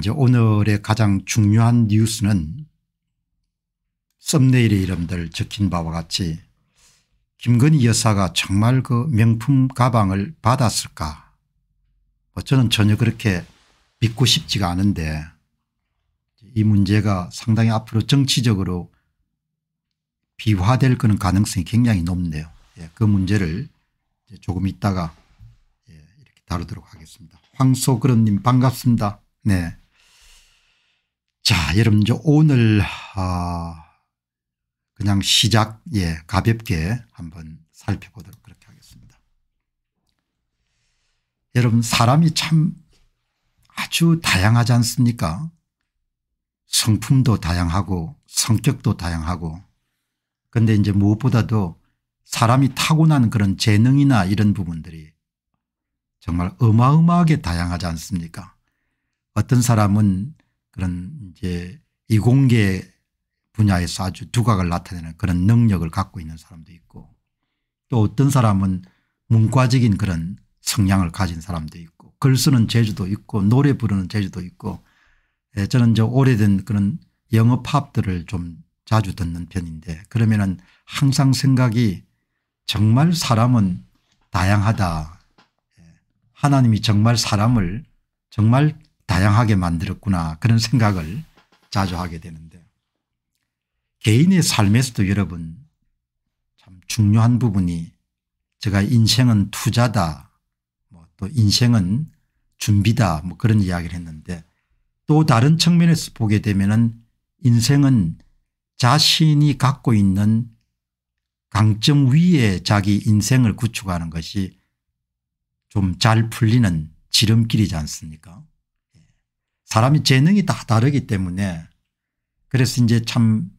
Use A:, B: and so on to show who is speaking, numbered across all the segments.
A: 이제 오늘의 가장 중요한 뉴스는 썸네일의 이름들 적힌 바와 같이 김건희 여사가 정말 그 명품 가방을 받았을까 뭐 저는 전혀 그렇게 믿고 싶지가 않은데 이 문제가 상당히 앞으로 정치적으로 비화될 그런 가능성이 굉장히 높네요. 예, 그 문제를 조금 있다가 예, 이렇게 다루도록 하겠습니다. 황소그런님 반갑습니다. 네. 자, 여러분 이제 오늘 아 그냥 시작 예 가볍게 한번 살펴보도록 그렇게 하겠습니다. 여러분 사람이 참 아주 다양하지 않습니까? 성품도 다양하고 성격도 다양하고 근데 이제 무엇보다도 사람이 타고난 그런 재능이나 이런 부분들이 정말 어마어마하게 다양하지 않습니까? 어떤 사람은 그런 이제 이공계 분야에서 아주 두각을 나타내는 그런 능력을 갖고 있는 사람도 있고 또 어떤 사람은 문과적인 그런 성향을 가진 사람도 있고 글 쓰는 재주도 있고 노래 부르는 재주도 있고 예, 저는 이제 오래된 그런 영어 팝들을 좀 자주 듣는 편인데 그러면은 항상 생각이 정말 사람은 다양하다. 예, 하나님이 정말 사람을 정말 다양하게 만들었구나 그런 생각을 자주 하게 되는데 개인의 삶에서도 여러분 참 중요한 부분이 제가 인생은 투자다 뭐 또 인생은 준비다 뭐 그런 이야기를 했는데 또 다른 측면에서 보게 되면은 인생은 자신이 갖고 있는 강점 위에 자기 인생을 구축하는 것이 좀 잘 풀리는 지름길이지 않습니까 사람이 재능이 다 다르기 때문에 그래서 이제 참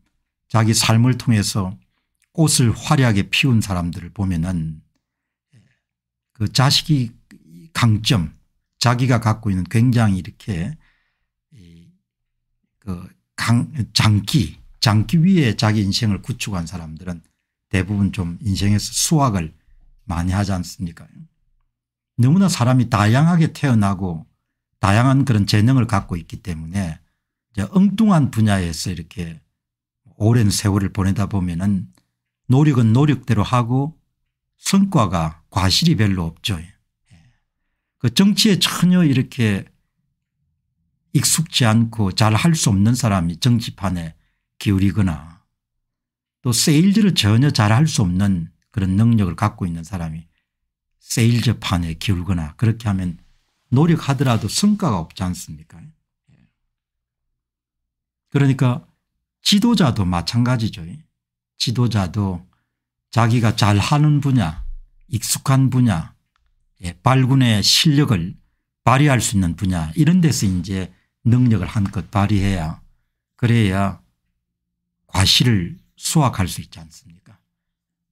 A: 자기 삶을 통해서 꽃을 화려하게 피운 사람들을 보면은 그 자식이 강점 자기가 갖고 있는 굉장히 이렇게 그 강, 장기 장기 위에 자기 인생을 구축한 사람들은 대부분 좀 인생에서 수확을 많이 하지 않습니까 너무나 사람이 다양하게 태어나고 다양한 그런 재능을 갖고 있기 때문에 엉뚱한 분야에서 이렇게 오랜 세월을 보내다 보면은 노력은 노력대로 하고 성과가 과실이 별로 없죠. 예. 그 정치에 전혀 이렇게 익숙지 않고 잘 할 수 없는 사람이 정치판에 기울이거나 또 세일즈를 전혀 잘 할 수 없는 그런 능력을 갖고 있는 사람이 세일즈판에 기울거나 그렇게 하면 노력하더라도 성과가 없지 않습니까? 예. 그러니까 지도자도 마찬가지죠. 지도자도 자기가 잘하는 분야, 익숙한 분야, 예, 발군의 실력을 발휘할 수 있는 분야 이런 데서 이제 능력을 한껏 발휘해야 그래야 과실을 수확할 수 있지 않습니까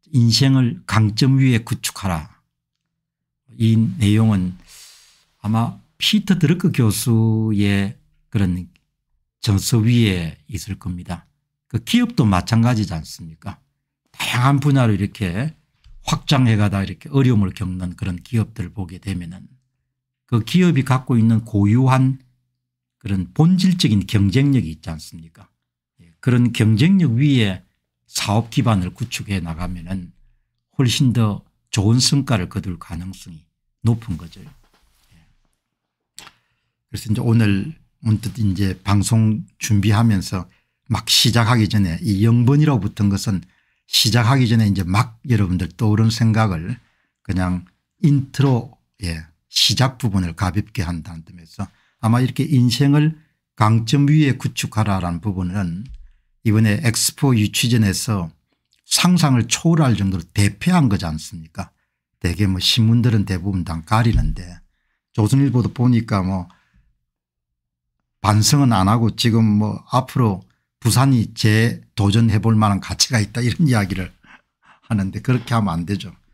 A: 인생을 강점 위에 구축하라 이 내용은 아마 피터 드르크 교수의 그런 전서 위에 있을 겁니다. 그 기업도 마찬가지지 않습니까 다양한 분야로 이렇게 확장해가다 이렇게 어려움을 겪는 그런 기업들을 보게 되면은 그 기업이 갖고 있는 고유한 그런 본질적인 경쟁력이 있지 않습니까 예, 그런 경쟁력 위에 사업 기반을 구축해 나가면은 훨씬 더 좋은 성과를 거둘 가능성이 높은 거죠. 그래서 이제 오늘 문득 이제 방송 준비하면서 막 시작하기 전에 이영번이라고 붙은 것은 시작하기 전에 이제 막 여러분들 떠오른 생각을 그냥 인트로의 시작 부분을 가볍게 한다는 뜻에서 아마 이렇게 인생을 강점 위에 구축하라라는 부분은 이번에 엑스포 유치전에서 상상을 초월할 정도로 대패한 거지 않습니까 대개 뭐 신문들은 대부분 다 가리는데 조선일보도 보니까 뭐 반성은 안 하고 지금 뭐 앞으로 부산이 재도전해 볼 만한 가치가 있다 이런 이야기를 하는데 그렇게 하면 안 되죠.